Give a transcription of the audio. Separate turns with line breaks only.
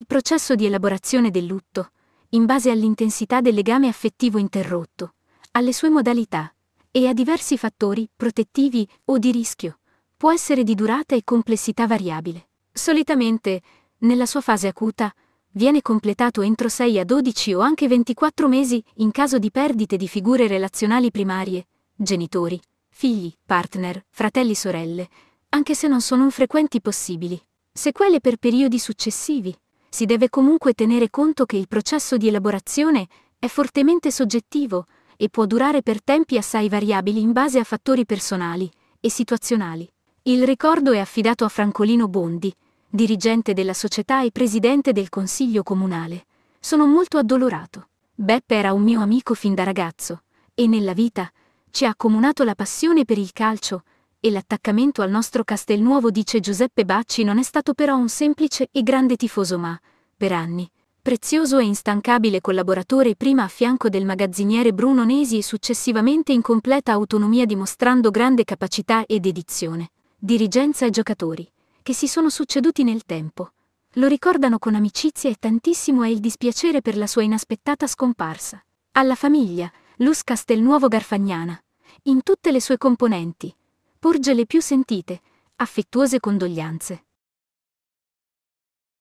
Il processo di elaborazione del lutto, in base all'intensità del legame affettivo interrotto, alle sue modalità e a diversi fattori protettivi o di rischio, può essere di durata e complessità variabile. Solitamente, nella sua fase acuta, viene completato entro 6 a 12 o anche 24 mesi in caso di perdite di figure relazionali primarie, genitori, figli, partner, fratelli, sorelle, anche se non sono infrequenti possibili. Sequele per periodi successivi, si deve comunque tenere conto che il processo di elaborazione è fortemente soggettivo e può durare per tempi assai variabili in base a fattori personali e situazionali. Il ricordo è affidato a Francolino Bondi, dirigente della società e presidente del Consiglio Comunale. Sono molto addolorato. Beppe era un mio amico fin da ragazzo e nella vita ci ha accomunato la passione per il calcio, e l'attaccamento al nostro Castelnuovo dice Giuseppe Bacci non è stato però un semplice e grande tifoso ma, per anni, prezioso e instancabile collaboratore prima a fianco del magazziniere Bruno Nesi e successivamente in completa autonomia dimostrando grande capacità e dedizione, dirigenza e giocatori, che si sono succeduti nel tempo. Lo ricordano con amicizia e tantissimo è il dispiacere per la sua inaspettata scomparsa. Alla famiglia, Luz Castelnuovo Garfagnana, in tutte le sue componenti, porge le più sentite, affettuose condoglianze.